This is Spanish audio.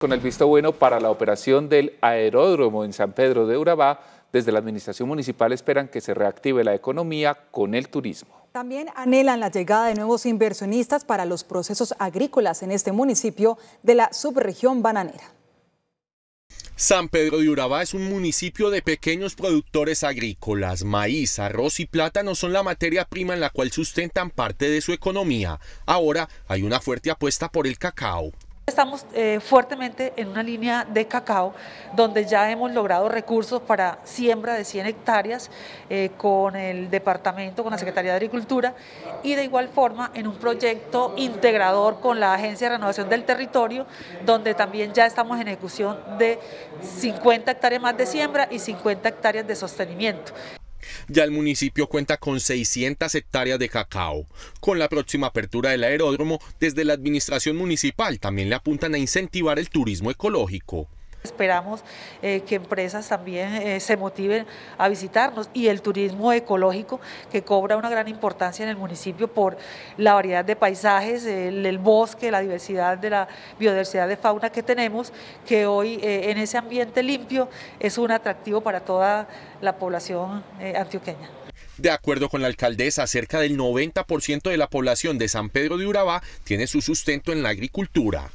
con el visto bueno para la operación del aeródromo en San Pedro de Urabá. Desde la Administración Municipal esperan que se reactive la economía con el turismo. También anhelan la llegada de nuevos inversionistas para los procesos agrícolas en este municipio de la subregión bananera. San Pedro de Urabá es un municipio de pequeños productores agrícolas. Maíz, arroz y plátano son la materia prima en la cual sustentan parte de su economía. Ahora hay una fuerte apuesta por el cacao. Estamos eh, fuertemente en una línea de cacao, donde ya hemos logrado recursos para siembra de 100 hectáreas eh, con el departamento, con la Secretaría de Agricultura, y de igual forma en un proyecto integrador con la Agencia de Renovación del Territorio, donde también ya estamos en ejecución de 50 hectáreas más de siembra y 50 hectáreas de sostenimiento. Ya el municipio cuenta con 600 hectáreas de cacao. Con la próxima apertura del aeródromo, desde la administración municipal también le apuntan a incentivar el turismo ecológico. Esperamos eh, que empresas también eh, se motiven a visitarnos y el turismo ecológico que cobra una gran importancia en el municipio por la variedad de paisajes, el, bosque, la diversidad de la biodiversidad de fauna que tenemos, que hoy eh, en ese ambiente limpio es un atractivo para toda la población antioqueña. De acuerdo con la alcaldesa, cerca del 90% de la población de San Pedro de Urabá tiene su sustento en la agricultura.